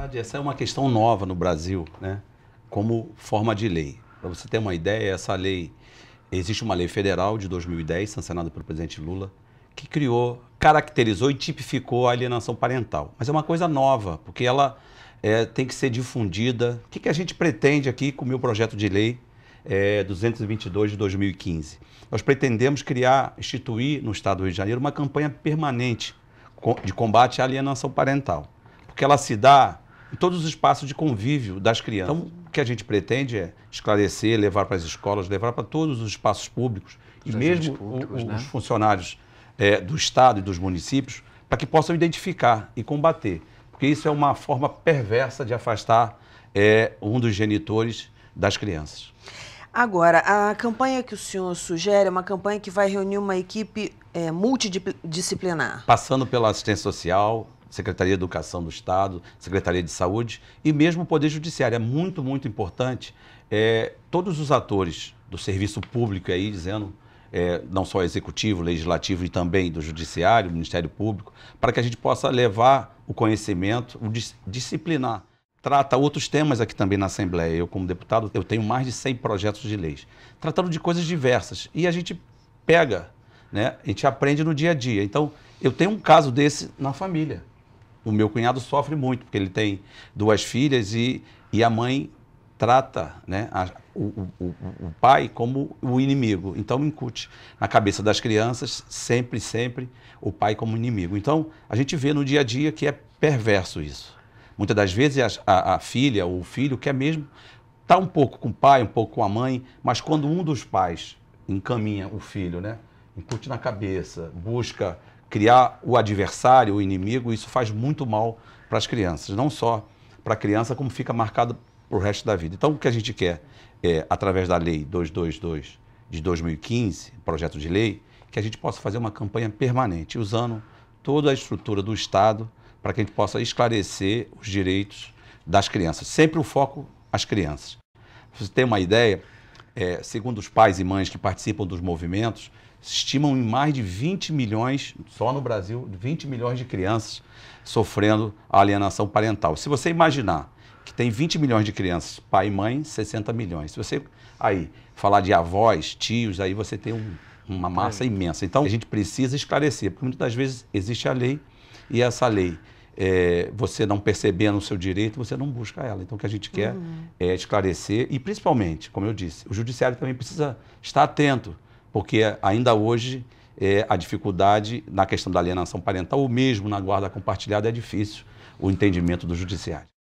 verdade, essa é uma questão nova no Brasil, né? como forma de lei. Para você ter uma ideia, essa lei, existe uma lei federal de 2010, sancionada pelo presidente Lula, que criou, caracterizou e tipificou a alienação parental. Mas é uma coisa nova, porque ela é, tem que ser difundida. O que, que a gente pretende aqui com o meu projeto de lei é, 222 de 2015? Nós pretendemos criar, instituir no Estado do Rio de Janeiro uma campanha permanente de combate à alienação parental, porque ela se dá em todos os espaços de convívio das crianças. Então, o que a gente pretende é esclarecer, levar para as escolas, levar para todos os espaços públicos os e mesmo públicos, o, né? os funcionários é, do Estado e dos municípios para que possam identificar e combater. Porque isso é uma forma perversa de afastar é, um dos genitores das crianças. Agora, a campanha que o senhor sugere é uma campanha que vai reunir uma equipe é, multidisciplinar. Passando pela assistência social, Secretaria de Educação do Estado, Secretaria de Saúde e mesmo o Poder Judiciário. É muito, muito importante é, todos os atores do serviço público aí dizendo, é, não só executivo, legislativo e também do judiciário, Ministério Público, para que a gente possa levar o conhecimento, o dis disciplinar. Trata outros temas aqui também na Assembleia. Eu, como deputado, eu tenho mais de 100 projetos de leis, tratando de coisas diversas. E a gente pega, né? a gente aprende no dia a dia. Então, eu tenho um caso desse na família o meu cunhado sofre muito, porque ele tem duas filhas e, e a mãe trata né, a, o, o, o, pai como o inimigo. Então, incute na cabeça das crianças sempre, sempre o pai como inimigo. Então, a gente vê no dia a dia que é perverso isso. Muitas das vezes a, a, a filha ou o filho quer mesmo estar tá um pouco com o pai, um pouco com a mãe, mas quando um dos pais encaminha o filho, né? Incute na cabeça, busca criar o adversário, o inimigo, isso faz muito mal para as crianças, não só para a criança, como fica marcado para o resto da vida. Então, o que a gente quer é, através da Lei 222 de 2015, projeto de lei, que a gente possa fazer uma campanha permanente, usando toda a estrutura do Estado para que a gente possa esclarecer os direitos das crianças. Sempre o foco às crianças. Pra você tem uma ideia, é, segundo os pais e mães que participam dos movimentos, estimam em mais de 20 milhões, só no Brasil, 20 milhões de crianças sofrendo alienação parental. Se você imaginar que tem 20 milhões de crianças, pai e mãe, 60 milhões. Se você aí falar de avós, tios, aí você tem um, uma massa é. imensa. Então a gente precisa esclarecer, porque muitas das vezes existe a lei e essa lei é, você não percebendo o seu direito, você não busca ela. Então, o que a gente quer uhum. é esclarecer e, principalmente, como eu disse, o judiciário também precisa estar atento, porque ainda hoje é, a dificuldade na questão da alienação parental ou mesmo na guarda compartilhada é difícil o entendimento do judiciário.